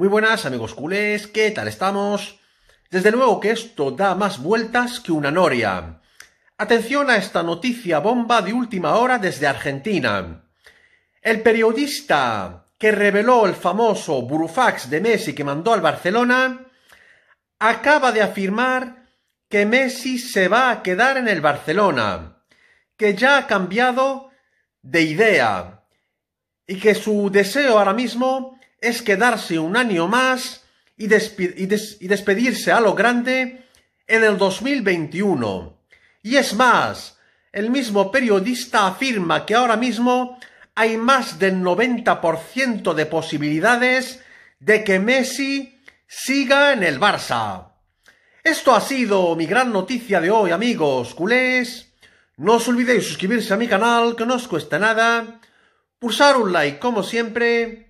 Muy buenas amigos culés, ¿qué tal estamos? Desde luego que esto da más vueltas que una noria. Atención a esta noticia bomba de última hora desde Argentina. El periodista que reveló el famoso burufax de Messi que mandó al Barcelona acaba de afirmar que Messi se va a quedar en el Barcelona, que ya ha cambiado de idea y que su deseo ahora mismo es quedarse un año más y, y, despedirse a lo grande en el 2021. Y es más, el mismo periodista afirma que ahora mismo hay más del 90% de posibilidades de que Messi siga en el Barça. Esto ha sido mi gran noticia de hoy, amigos culés. No os olvidéis suscribirse a mi canal, que no os cuesta nada. Pulsar un like, como siempre